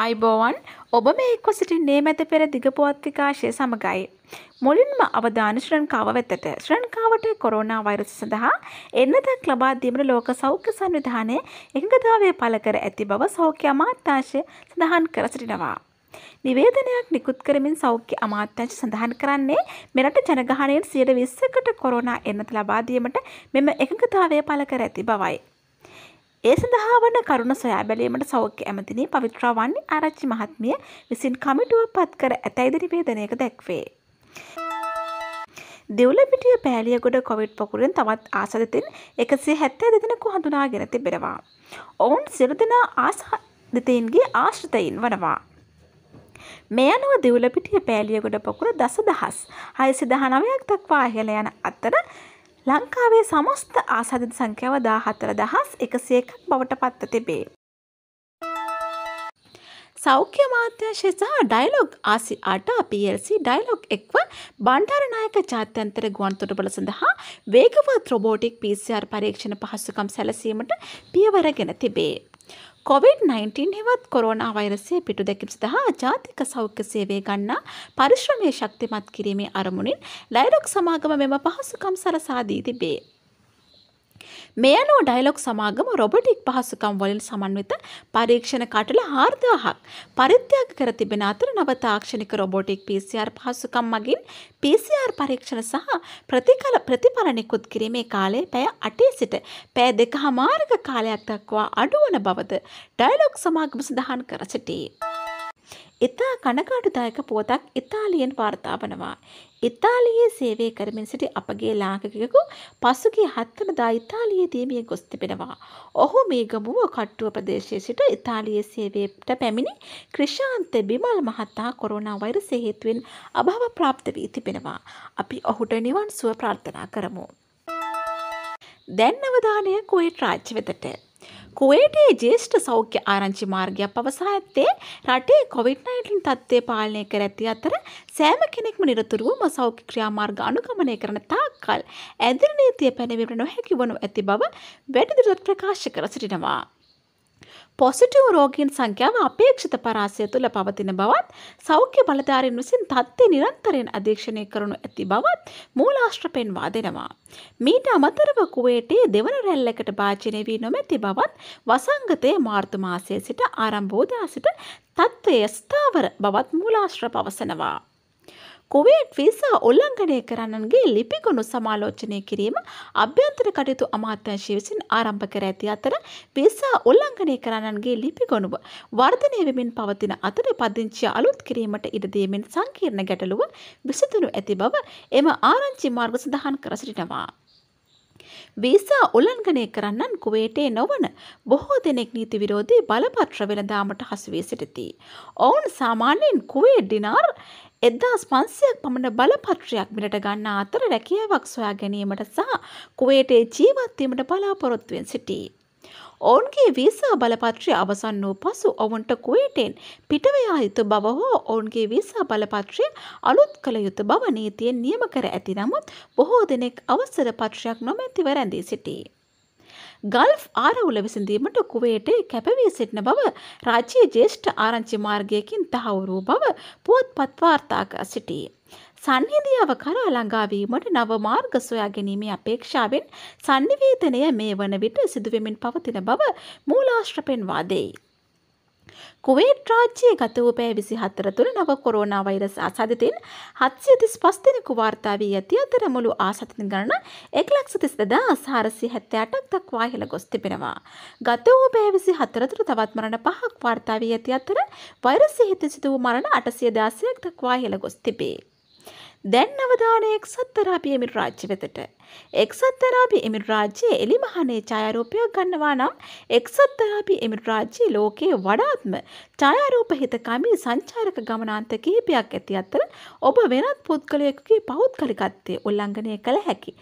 අයිබෝවන් ඔබ මේ එක්ව සිටින්නේ මැත පෙර දිගපුවත් විකාශය සමඟයි. මුලින්ම අවධාන ශ්‍රංකාව වෙතට ශ්‍රංකාවට කොරෝනා වෛරස සඳහා එන්නතක් ලබා දීමට ලෝක සෞඛ්‍ය සංවිධානය එකඟතාවය පළ කර ඇති බව සෞඛ්‍ය අමාත්‍යංශය සඳහන් කර සිටිනවා. නිවේදනයක් නිකුත් කරමින් සෞඛ්‍ය අමාත්‍යංශ සඳහන් කරන්නේ මෙරට ජනගහනයෙන් සියයට විස්සකට කොරෝනා එන්නත ලබා දීමට මෙම එකඟතාවය පළ කර ඇති බවයි. ඒ සඳහා වන කරුණ සොයා බැලීමට සෞඛ්‍ය ඇමතිනි පවිත්‍රා වන්නේ ආරච්චි මහත්මිය විසින් කමිටුව පත් කර ඇතැයිද නිවේදනයක දැක්වේ. දෙව්ලපිටිය පෑලියගොඩ කොවිඩ් පොකුරෙන් තවත් ආසදතින් එකසේ හැත්තෑ දෙදෙනකු හඳුනාගෙන තිබෙනවා. ඔවුන් සිරු දෙනා ආසා දෙතයින්ගේ ආශ්‍රතයින් වනවා. මේ අනුව දෙව්ලපිටිය පෑලියගොඩ පොකුර දස දහස් හයසි දහනවයක් දක්වා ඉහළ යන අතර ලංකාවේ සමස්ත ආසාධිත සංඛ්‍යාව දා හතර දහස් එකසිය එකක් බවට පත්ව තිබේ. සෞඛ්‍ය මාත්‍යංශය සහ ඩයිලොග් ආසි අට PLC ඩයිලොග් එක්ව බණ්ඩාරනායක ජාත්‍යන්තර ගුවන්තොටුපළ සඳහා වේගවත් රොබෝටික් PCR පරීක්ෂණ පහසුකම් සැලසීමට පියවර ගෙන තිබේ. කොවිඩ් 19 හෙවත් කොරෝනා වෛරසය පිටු දැකීම සඳහා ජාතික සෞඛ්‍ය සේවය ගන්නා පරිශ්‍රමය ශක්තිමත් කිරීමේ අරමුණින් ලයිරොක් සමාගම මෙම පහසුකම් සරසා දී තිබේ. මේ අනුව ඩයිලොග් සමාගම රොබටික් පහසුකම් වලින් සමන්විත පරීක්ෂණ කටල හාර්දාහක් පරිත්‍යාග කර තිබෙන අතර නව තාක්ෂණික රොබෝටික් PCR පහසුකම් මගින් PCR පරීක්ෂණ සහ ප්‍රතිකල ප්‍රතිඵල නිකුත් කිරීමේ කාලය පැය අටේ සිට පැය දෙක හමාරක කාලයක් දක්වා අඩුවන බවද ඩයිලොග් සමාගම සඳහන් කර සිටී. ඉතා කනකාටුදායක පුවතක් ඉතාලියෙන් වාර්තාාවනවා. ඉතාලියේ සේවය කරමින් සිටි අපගේ ලාංකිකයෙකු පසුගිය හත්වනදා ඉතාලියේ දීමිය ගොස් තිබෙනවා. ඔහු මේගමුව කට්ටුව ප්‍රදේශයේ සිට ඉතාලියේ සේවයට පැමිණි ක්‍රිෂාන්ත බිමල් මහතා කොරෝනා වෛරසය හේතුවෙන් අභාව ප්‍රාප්ත වී තිබෙනවා. අපි ඔහුට නිවන් සුව ප්‍රාර්ථනා කරමු. දැන් අවධානය කුවේට් රාජ්‍ය වෙතට කුවේටේ ජේෂ්ඨ සෞඛ්‍ය ආරංචි මාර්ගයක් පවසා ඇත්තේ රටේ කොවිD-19 තත්ත්වය පාලනය කර ඇති අතර සෑම කෙනෙක්ම නිරතුරුවම සෞඛ්‍ය ක්‍රියාමාර්ග අනුගමනය කරන තාක්කල් ඇදිරි නීතිය පැනවීමට නොහැකි වනු ඇති බව වැඩිදුරටත් ප්‍රකාශ කර සිටිනවා. පොසිටිව් රෝගීන් සංඛ්‍යාව අපේක්ෂිත පරාසය තුළ පවතින බවත් සෞඛ්‍ය බලධාරීන් විසින් තත්ත්වය නිරන්තරයෙන් අධීක්ෂණය කරනු ඇති බවත් මූලාශ්‍ර පෙන්වා දෙනවා. මීට අමතරව කුවේටේ දෙවන රැල්ලකට භාජනය වී නොමැති බවත් වසංගතයේ මාර්තු මාසයේ සිට ආරම්භෝදා සිට තත්ත්වය ස්ථාවර බවත් මූලාශ්‍ර පවසනවා. කුවේට් වීසා උල්ලංඝනය කරන්නන්ගේ ලිපිගොනු සමාලෝචනය කිරීම අභ්‍යන්තර කටයුතු අමාත්‍යංශය විසින් ආරම්භ කර ඇති අතර වීසා උල්ලංඝනය කරන්නන්ගේ ලිපිගොනුව වර්ධනය වෙමින් පවතින අතර පදිංචිය අලුත් කිරීමට ඉඩ දීමෙන් සංකීර්ණ ගැටලුව විසඳනු ඇති බව එම ආරංචි මාර්ග සඳහන් කර සිටිනවා. වීසා උල්ලංඝනය කරන්නන් කුවේටේ නොවන බොහෝ දෙනෙක් නීති විරෝධී බලපත්‍ර වෙළඳාමට හසුවී සිටිති. ඔවුන් සාමාන්‍යයෙන් කුවේ ඩිනාර් එදදාස් පන්සියක් පමණ බලපත්‍රයක් මිට ගන්න අතර රැකියාවක් සොයා ගැනීමට සහ කුවේටේ ජීවත්වීමට බලාපොරොත්තුවෙන් සිටී. ඔවුන්ගේ වීසා බලපත්‍රය අවසන් වූ පසු ඔවුන්ට කුවේටෙන් පිටවයා යුතු බව හෝ ඔවුන්ගේ වීසා බලපත්‍රය අලුත් කළ යුතු බව නීතියෙන් නියම කර ඇති නමුත් බොහෝ දෙනෙක් අවසර පත්‍රයක් නොමැතිව රැඳී සිටී. ගල්ෆ් ආරවුල විසඳීමට කුවේටේ කැපවී සිටින බව රාජ්‍යයේ ජේෂ්ඨ ආරංචි මාර්ගයකින් තහවුරු බව පුවත්පත් වාර්තා කර සිටී. සංහිඳියාව කරා ළඟාවීමට නව මාර්ග සොයා ගැනීමේ අපේක්ෂාවෙන් sannivedanaya මේ වන විට සිදුවෙමින් පවතින බව මූලාශ්‍ර පෙන්වා දෙයි. කුවේට් රාජ්‍යයේ ගත වූ පැය 24 තුළ නව කොරෝනා වෛරස් ආසාදිතින් 735 දෙනෙකු වාර්තා වී ඇති අතර මුළු ආසාදිතින් ගණන 132478ක් දක්වා ඉහළ ගොස් තිබෙනවා. ගත වූ පැය 24 තුළ තවත් මරණ පහක් වාර්තා වී ඇති අතර වෛරස් හේතු සිදු වූ මරණ 816ක් දක්වා ඉහළ ගොස් තිබේ. දැන් අවධානය එක්සත් තරාපිය එමිරාජ්‍ය වෙතට. එක්සත් තරාපි එමිරාජ්‍යයේ එලිමහනේ ඡායාරූපයක් ගන්නවා නම් එක්සත් තරාපි එමිරාජ්‍යයේ ලෝකයේ වඩාත්ම ඡායාරූප හිතකාමී සංචාරක ගමනාන්ත කිහිපයක් ඇති අතර ඔබ වෙනත් පුද්ගලයෙකුගේ පෞද්ගලිකත්වය උල්ලංඝනය කළ හැකි.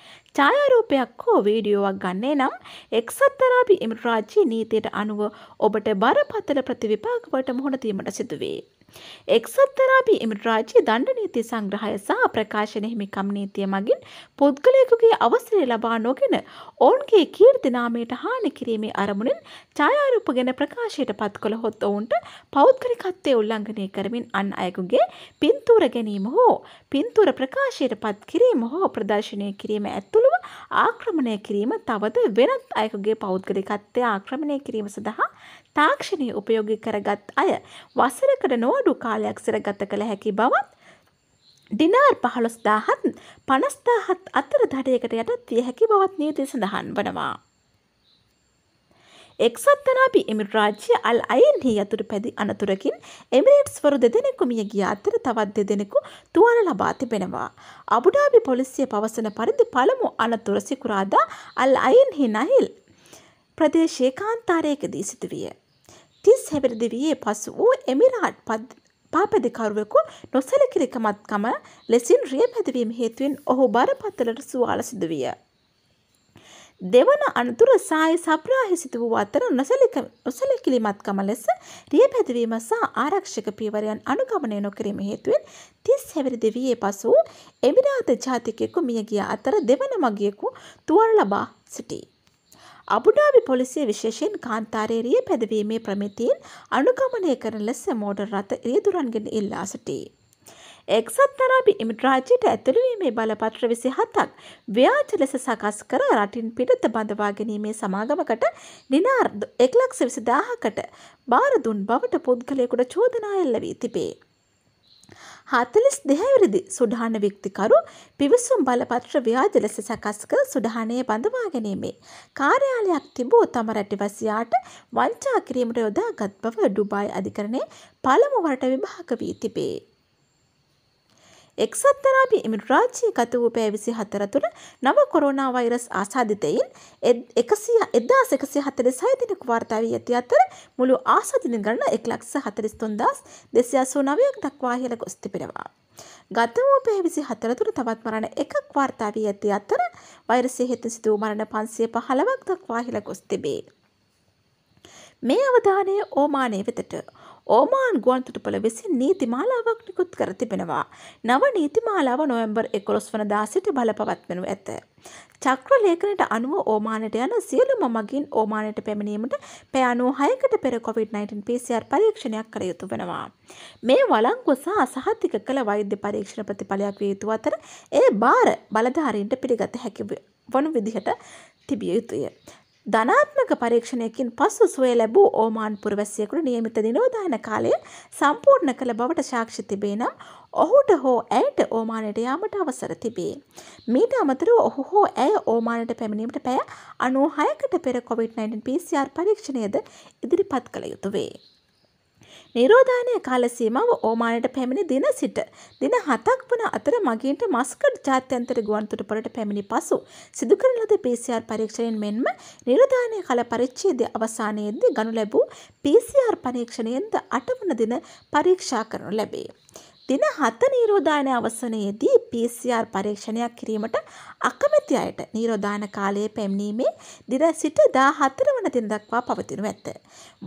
ඡායාරූපයක් හෝ වීඩියෝවක් ගන්නේ නම් එක්සත් තරාපි එමිරාජ්‍යයේ නීතියට අනුව ඔබට බරපතල ප්‍රතිවිපාක වලට මුහුණ දීමට සිදුවේ. එක්සත් තරාපි එමිට රාජ්‍ය දණ්ඩ නීති සංග්‍රහය සහ ප්‍රකාශන හිමිකම් නීතිය මගින් පුද්ගලයෙකුගේ අවසරය ලබා නොගෙන ඔවුන්ගේ කීර්ති නාමයට හානි කිරීමේ අරමුණින් ඡායාරූප ගැන ප්‍රකාශයට පත් කළහොත් ඔවුන්ට පෞද්ගලිකත්වයේ උල්ලංඝනය කරමින් අන් අයෙකුගේ පින්තූර ගැනීම හෝ පින්තූර ප්‍රකාශයට පත් කිරීම හෝ ප්‍රදර්ශනය කිරීම ඇතුළු ආක්‍රමණය කිරීම තවද වෙනත් අයකුගේ පෞද්ගලිකත්වය ආක්‍රමණය කිරීම සඳහා තාක්ෂණය උපයෝගි කරගත් අය වසරකට නොවඩු කාලයක් සිරගත කළ හැකි බවත් ඩිනාර් පහළොස්දාහත් පනස්දාහත් අතර දඩයකට යටත් විය හැකි බවත් නීති සඳහන් වනවා. එක්සත් අනාපි එමිර් රාජ්‍ය අල් අයෙන්හි යතුරු පැදි අනතුරකින් එමිරේට්ස් වරු දෙදෙනෙකු මිය ගිය අතර තවත් දෙදෙනෙකු තුවාල ලබා තිබෙනවා. අබුඩාබි පොලිසිය පවසන පරිදි පළමු අනතුර සිකුරාදා අල් අයෙන්හි නහිල් ප්‍රදේශයේ කාන්තාරයකදී සිදුවිය. තිස් හැවිරිදිවයේ පසු වූ එමිරාට් පද පාපැදිකරුවෙකු නොසැලකිරිකමත්කම ලෙසින් රිය පැදවීම හේතුවෙන් ඔහු බරපත්තලට සුවාල සිදුවිය. දෙවන අනතුර සාය සප්‍රාහිසිත වූ අතර නොසැලකිලිමත්කම ලෙස රිය පැදවීම සහ ආරක්ෂක පියවරයන් අනුගමනය නොකිරීම හේතුවෙන් තිස් හැවිරි දෙවියේ පසු එමිරාත ජාතිකයෙකු මියගිය අතර දෙවන මගියෙකු තුවර ලබා සිටී. අබුඩාවි පොලිසිය විශේෂයෙන් කාන්තාරයේ රිය පැදවීමේ ප්‍රමිතියෙන් අනුගමනය කරන ලෙස මෝටර් රථ රියදුරන්ගෙන ඉල්ලා සිටී. එක්සත් අරාබි ඉමිරාජයට ඇතුළු වීමේ බලපත්‍ර 27ක් ව්‍යාජ ලෙස සකස් කර රටින් පිටත බඳවා ගැනීමේ සමාගමකට දිනාර් 120000කට බාර දුන් බවට පුද්ගලයෙකුට චෝදනා එල්ල වී තිබේ. හතලිස් දෙහැවිරිදි සුඩාන වික්තිකරු පිවිසුම් බලපත්‍ර ව්‍යාජ ලෙස සකස් කර සුඩානය බඳවා ගැනීමේ කාර්යාලයක් තිබූ තම රැටිවසියාට වංචා කිරීමට යොදාගත් බව ඩුබායි අධිකරණය පළමු වරට විභාග වී තිබේ. එක්සත් අරාබි එමිරාජ්‍යයේ ගත වූ පැය 24 තුළ නව කොරෝනා වෛරස් ආසාදිතයින් 1146 දිනක වාර්තා වී ඇති අතර මුළු ආසාදින ගණන 143289ක් දක්වා ඉහළ ගොස් තිබෙනවා. ගත වූ පැය 24 තුළ තවත් මරණ එකක් වාර්තා වී ඇති අතර වෛරසය හේතු සිදු වූ මරණ 515ක් දක්වා ඉහළ ගොස් තිබේ. මේ අවධානය ඕමානය වෙතට ඕමාන් ගුවන්තොටුපළ විසින් නීති මාලාවක් නිකුත් කර තිබෙනවා. නව නීති මාලාව නොවැම්බර් 11 වනදා සිට බලපවත්වනු ඇත. චක්‍ර ලේඛනයට අනුව ඕමානට යන සියලුම මගින් ඕමානයට පැමිණීමට පැය 96කට පෙර COVID-19 PCR පරීක්ෂණයක් කළ යුතු වෙනවා. මේ වළංගුව සහ අසහතික කළ වෛද්‍ය පරීක්ෂණ ප්‍රතිඵලයක් විය යුතු අතර ඒ බාර බලධාරීන්ට පිළිගත හැකි වනු විදිහට තිබිය යුතුය. ධනාත්මක පරීක්ෂණයකින් පසු සුවය ලැබූ ඕමාන් පුරවැසියෙකුට නියමිත දිනෝදාන කාලය සම්පූර්ණ කළ බවට සාක්ෂි තිබේ නම් ඔහුට හෝ ඇයට ඕමානයට යාමට අවසර තිබේ. මීට අමතරව ඔහු හෝ ඇය ඕමානයට පැමිණීමට පැය අනූ හයකට පෙර කොවිD-19 PCR පරීක්ෂණයද ඉදිරිපත් කළ යුතු වේ. නිරෝධානය කාලසීමාව ඕමානයට පැමිණි දින සිට දින හතක් වන අතර මගින්ට මස්කට් ජාත්‍යන්තර ගුවන්තොටුපළට පැමිණි පසු සිදු කරන ලද PCR පරීක්ෂණයෙන් මෙන්ම නිරෝධානය කාල පරිච්ඡේදය අවසානයේදී ගනු ලැබූ PCR පරීක්ෂණයෙන්ද 8 වන දින පරීක්ෂා කරනු ලැබේ. දින හත නීරෝධායන අවසනයේදී PCR පරීක්ෂණයක් කිරීමට අකමැති අයට නීරෝධායන කාලයේ පැමිණීමේ දින සිට දා හතර වන දින දක්වා පවතිනු ඇත.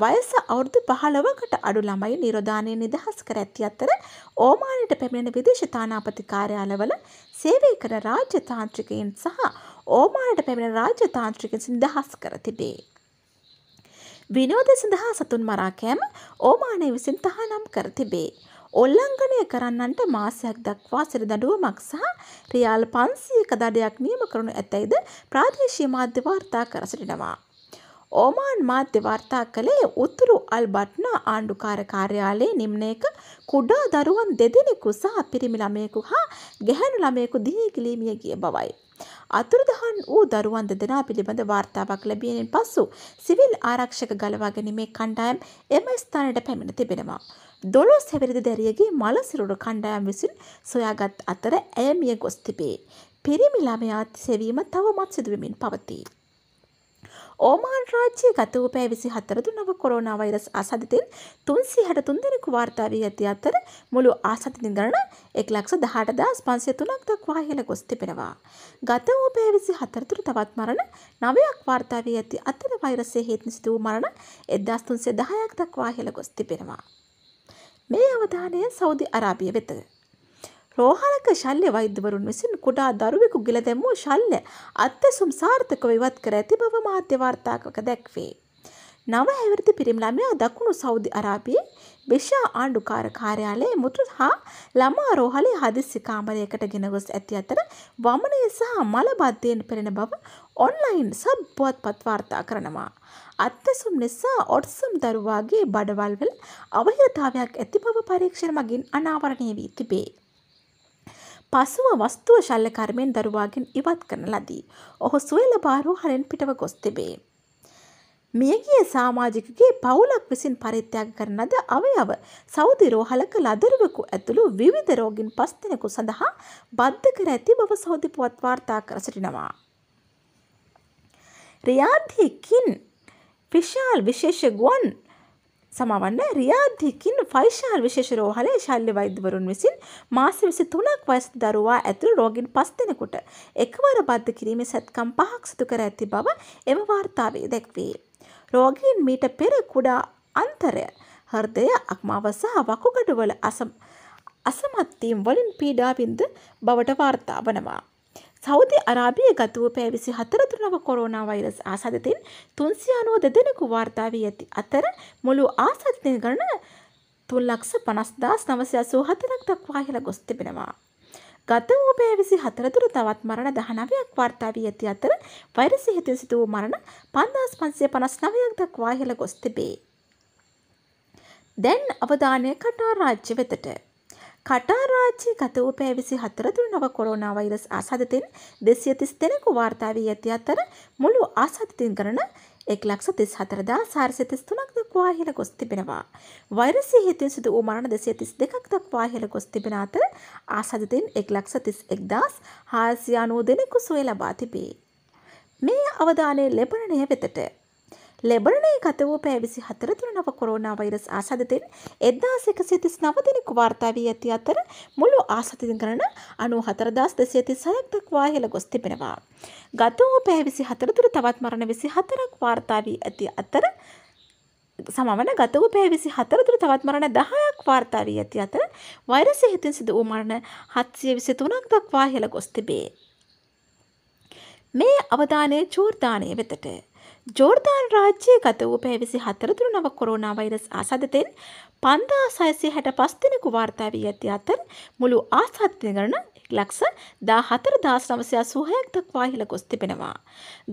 වයස අවුරුදු පහළවකට අඩු ළමයි නිරෝධානය නිදහස් කර ඇති අතර ඕමානයට පැමිණෙන විදේශ තානාපති කාර්යාලවල සේවය කර රාජ්‍ය තාන්ත්‍රිකයින් සහ ඕමානයට පැමිණෙන රාජ්‍ය තාන්ත්‍රිකයින් නිදහස් කර තිබේ. විනෝද සඳහා සතුන් මරාකෑම ඕමානය විසින් තහනම් කර තිබේ. උල්ලංඝනය කරන්නන්ට මාසයක් දක්වා සිර දඩුවමක් සහ රියාල් 500ක දඩයක් නියම කරනු ඇතැයිද ප්‍රාදේශීය මාධ්‍ය වාර්තා කර සිටිනවා. ඕමාන් මාධ්‍ය වාර්තා කළේ උතුරු අල්බට්නා ආණ්ඩුකාර කාර්යාලයේ නිම්නයක කුඩා දරුවන් දෙදෙනෙකු සහ පිරිමි ළමයෙකු හා ගැහැණු ළමයෙකු දිහි කිලීමිය ගිය බවයි. අතුරුදහන් වූ දරුවන් දෙදෙනා පිළිබඳ වාර්තාවක් ලැබියෙන් පසු සිවිල් ආරක්ෂක ගලවා ගැනීමේ කණ්ඩායම් එම ස්ථානයට පැමිණ තිබෙනවා. දොළොස් හැවිරිදි දැරියගේ මලසිරුර කණ්ඩායම් විසින් සොයාගත් අතර ඇය මිය ගොස් තිබේ. පිරිමි ළමයා සෙවීම තවමත් සිදුවමින් පවතී. ඕමාන් රාජ්‍යයේ ගත වූ පැය 24 දුනව කොරෝනා වෛරස් ආසාදිතයින් 363 දෙනෙකු වාර්තා වී ඇති අතර මුළු ආසාදිතින් ගණන 118503ක් දක්වා ඉහළ ගොස් තිබෙනවා. ගත වූ පැය 24 තුර තවත් මරණ 9ක් වාර්තා වී ඇති අතර වෛරසයේ හේතුන් සිදු වූ මරණ 1310ක් දක්වා ඉහළ ගොස් තිබෙනවා. මේ අවධානය සෞදි අරාබිය වෙතය. රෝහලක ශල්්‍ය වෛද්‍යවරුන් විසින් කුඩා දරුවෙකු ගිල දැමූ ශල්්‍ය අත්දැසුම් සාර්ථකව ඉවත් කර ඇති බව මාධ්‍ය වාර්තාකක දැක්වේ. නව හැවිරිදි පිරිම් ළමයා දකුණු සෞදි අරාබියේ විශා ආණ්ඩුකාර කාර්යාලයේ මුතු හා ළමා රෝහලේ හදිස්සි කාමරයකට ගෙන ගොස් ඇති අතර වමනය සහ මලබද්ධයෙන් පෙරෙන බව ඔන්ලයින් සබ්බුවත් පත්වාර්තා කරනවා. අත්තසුම් නිසා ඔට්සම් දරුවාගේ බඩවල්වල අවහිරතාවයක් ඇති බව පරීක්ෂණ මගින් අනාවරණය වී තිබේ. පසුව වස්තුව ශල්ල කර්මයෙන් දරුවාගෙන් ඉවත් කරන ලදී. ඔහු සුවල බාරූ හරෙන් පිටව ගොස් තිබේ. මියගිය සාමාජිකගේ පවුලක් විසින් පරිත්‍යාග කරන ලද අවයව සෞදි රෝහලක ලදරුවෙකු ඇතුළු විවිධ රෝගින් පස් දෙනෙකු සඳහා බද්ධ කර ඇති බව සෞදි පුවත් වාර්තා කර සිටිනවා. රියාද්හිකින් විශාල් විශේෂ ගුවන් සමවන්න රියාධිකින් ෆයිශාල් විශේෂ රෝහල ශල්්‍ය වෛද්‍යවරුන් විසින් මාස විසි තුනක් වයස් දරුවා ඇතුළ රෝගින් පස් දෙෙනකුට එකවර බද්ධ කිරීම සැත්කම් පහක් සිදු කර ඇති බව එම වාර්තාවේ දැක්වේ. රෝගීන් මීට පෙර කුඩා අන්තරය හර්දය අක්මාවසා වකුගඩුවල අසමත්වීම් වලින් පීඩාබින්ද බවට වාර්තා වනවා. සෞදි අරාබිය ගත වූ පැය විසි හතරතුනව කොරෝනා වෛරස් ආසාධතෙන් තුන්සිය අනුව දෙදෙනෙකු වාර්තා වී ඇති අතර මුළු ආසාධතය ගණන තුන් ලක්ෂ පනස්දාස් නවසය අසූ හතරක් දක්වා හෙළ ගොස් තිබෙනවා. ගත වූ පැය විසි හතරතුර තවත් මරණ දහනවයක් වාර්තා වී ඇති අතර වෛරසි හිතින් සිදු වූ මරණ පන්දස් පන්සිය පනස් නවයක් දක්වා හෙළ ගොස් තිබේ. දැන් අවධානය කටා රාජ්‍ය වෙතට කටාර් රාජ්‍යයේ ගත වූ පැය 24 තුළ නව කොරෝනා වෛරස් ආසාදිතයින් 230 දෙනෙකු වාර්තා වී ඇති අතර මුළු ආසාදිතින් ගණන එක් ලක්ෂ තිස් හතරදා සාර්සිතිස් තුනක් දක්වා හිල ගොස් තිබෙනවා. වෛරසය හිතින් සිදු වූ මරණ දෙසිය තිස් දෙකක් දක්වා හිල ගොස් තිබෙන අතර ආසාදිතින් එක් ලක්ෂ තිස් එක්දස් හාසියානූ දෙනෙකු සුවය ලබා තිබේ. මේ අවධානය ලැබණනය වෙතට ලෙබරණයේ ගත වූ පැවිසි හතරතුර නව කොරෝනා වෛරස් ආසාධතෙන් එදදාස එකසිය තිස් නවදිනෙකු වාර්තා වී ඇති අතර මුළු ආසතිතින් කරන අනු හතරදස් දෙසිය තිසයක් දක්වා හෙළ ගොස් තිබෙනවා. ගත වූ පැවිසි හතරතුර තවත් මරණ විසි හතරක් වාර්තා වී ඇති අතර සමවන ගත වූ පැය විසි හතරතුර තවත් මරණ දහයක් වාර්තා වී ඇති අතර වෛරස හේතුන් සිදු වූ මරණ හත්සිය විසි තුනක් දක්වා හෙළ ගොස් තිබේ. මේ අවධානය චූර්ධානය වෙතට ජෝර්ධාන් රාජ්‍යය ගත වූ පැවිසි හතරතුර නව කොරෝනා වෛරස් ආසාධතෙන් පන්දා සයසය හැට පස්තිනකු වාර්තා වී ඇති අතර මුළු ආසාධ්‍යගරන ලක්ස දා හතර දාස් නවසයා සූහයක් දක්වා හිල ගොස් තිබෙනවා.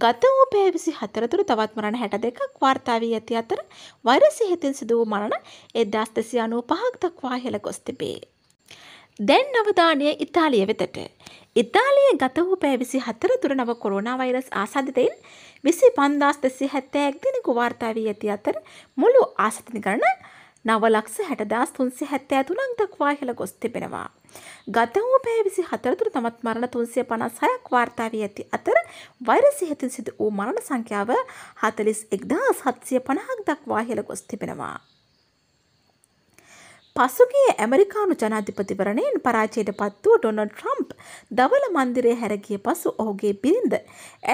ගත වූ පැවිසි හතරතුර තවත් මරණ හැට දෙකක් වාර්තා වී ඇති අතර වෛරසි හිතින් සිදුව මරණ එදස්තසියානූ පහක් දක්වා හෙළ ගොස් තිබේ. දැන් නවධානය ඉතාලිය වෙතට. ඉතාලිය ගත වූ පැය විසි හතර තුරනව කොරුණා වෛරස් ආසාධිතයින් විසි පන්දස් දෙසි හැත්තෑක් දෙනෙකු වාර්තා වී ඇති අතර මුළු ආසතිනි කරන නවලක්ෂ හැටදස් තුන්සි හැත්තෑ තුළන් දක්වා හෙළ ගොස් තිබෙනවා. ගත වූ පැය විසි හතරතුර තමත් මරණ තුන්සිය පනස් හයක් වාර්තා වී ඇති අතර වෛරසි හැතින් සිදු වූ මරණ සංඛ්‍යාව හතලිස් එක්දා සත්සිය පණහක් දක්වා හෙළ ගොස් තිබෙනවා. පසුගිය ඇමරිකානු ජනාධිපතිවරණයෙන් පරාජයට පත් වූ ඩොනල්ඩ් ට්‍රම්ප් දවල මන්දිරය හැරගිය පසු ඔහුගේ බිරිඳ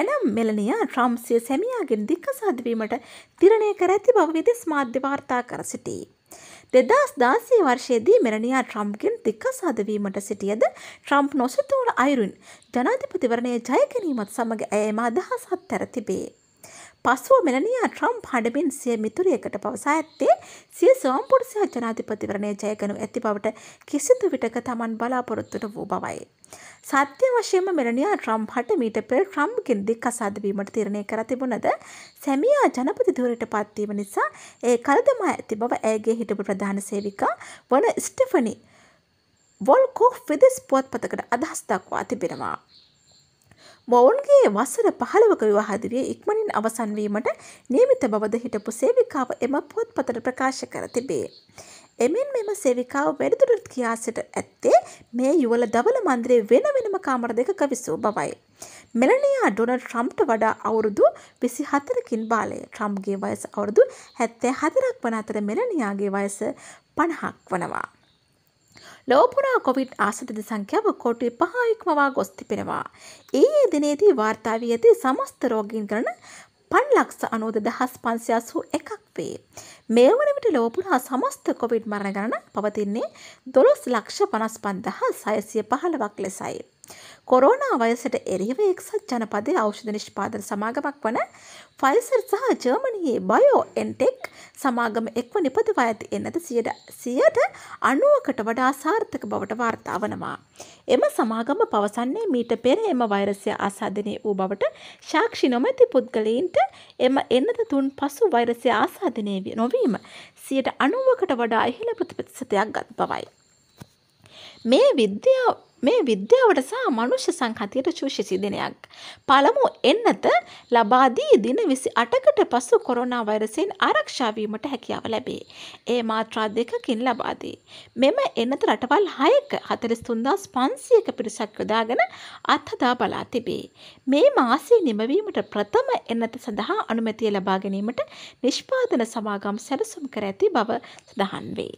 ඇනම් මෙලනියා ට්‍රම්ප් සිය සැමියාගෙන් දික්කසාදවීමට තිරණය කර ඇති බව විදෙස් මාධ්‍ය වාර්තා කර සිටී. දෙදස් දාසේ වර්ෂයේදී මෙරණයා ට්‍රම්ප්ගෙන් දික්කසාදවීමට සිටියද ට්‍රම්ප් නොසිතූන අයුරුන් ජනාධිපතිවරණය ජයගැනීමත් සමඟ ඇයම අදහසත් තැර තිබේ. පසුව මෙලනියා ට්‍රම්ප් හඩබින් සිය මිතුරියකට පවසා ඇත්තේ සිය සෝම්පුරසිහ ජනාධිපතිවරණය ජයගනු ඇති බවට කිසිදු විටක තමන් බලාපොරොත්තුට වූ බවයි. සත්‍ය වශයෙන්ම මෙලනියා ට්‍රම්ප් හට මීට පෙර ට්‍රම්ප් ගෙන්දි කසාදවීමට තිරණය කර තිබුණද සැමියා ජනපති දුවරට පත්වීම නිසා ඒ කලදමා ඇති බව ඇගේ හිටපු ප්‍රධාන සේවිකා වන ස්ටෙෆනි වොල්කෝ් විදෙස් පුවත්පතකට අදහස් දක්වා තිබෙනවා. මොවුන්ගේ වසර පහළවක විවාහදිරිය ඉක්මනින් අවසන්වීමට නියමිත බවද හිටපු සේවිකාව එම පුවත්පතට ප්‍රකාශ කර තිබේ. එමෙන් මෙම සේවිකාව වැඩිදුරට කියා සිට ඇත්තේ මේ යුවල දවල මන්දිරේ වෙන වෙනම කාමර දෙකක විසූ බවයි. මෙලනියා ඩොනල් ට්‍රම්ප්ට වඩා අවුරුදු විසි හතරකින් බාලය ට්‍රම්ගේ වයස අවුරුදු හැත්තේ හතරක් වන අතර මෙලනියාගේ වයස පණහක් වනවා. ලෝපුරා කොවිඩ් ආසතද සංඛ්‍යාව කොටි පහයික්මවා ගොස් තිබෙනවා. ඒ දිනේදී වාර්තා වී ඇති සමස්ත රෝගීන් කරන පන් ලක්ෂ අනෝද දහස් පන්සියස්හු එකක් වේ. මේ වනවිට ලෝපුරා සමස්ත කොවිඩ් මරණ ගණන පවතින්නේ දොළොස් ලක්ෂ පනස් පන්දහ සයසිය පහළවක් ලෙසයි. කොරෝනා වයසට එරෙහිව එක්සත් ජනපදයේ ඖෂධ නිෂ්පාදන සමාගමක් වන ෆයිසර් සහ ජර්මනයේ බයෝ එන්ටෙක් සමාගම එක්ව නිපදව ඇති එන්නද සියයට සියයට අනුවකට වඩා සාර්ථක බවට වාර්තා වනවා. එම සමාගම පවසන්නේ මීට පෙර එම වෛරසය ආසාධනය වූ බවට ශාක්ෂි නොමැති පුද්ගලයින්ට එම එන්නද තුන් පසු වෛරසය ආසාධනය නොවීම සියට අනුවකට වඩා ඉහළ ප්‍රතිපතිසතයක් ගත් බවයි. මේ විද්‍යාව මේ විද්‍යාවට සහ මනුෂ්‍ය සංහතියට චූෂ්‍ය සිදනයක්. පළමු එන්නත ලබාදී දින විසි අටකට පසු කොරෝනා වෛරසයෙන් ආරක්ෂාවීමට හැකියාව ලැබේ. ඒ මාත්‍රා දෙකකින් ලබාදී. මෙම එන්නත රටවල් හයක හතරිස් තුන්දස් පන්සියක පිරිසක් යොදාගෙන අත්හදා බලා තිබේ. මේ මාසේ නිමවීමට ප්‍රථම එන්නත සඳහා අනුමැතිය ලබා ගැනීමට නිෂ්පාදන සමාගම් සැලසුම් කර ඇති බව සඳහන් වේ.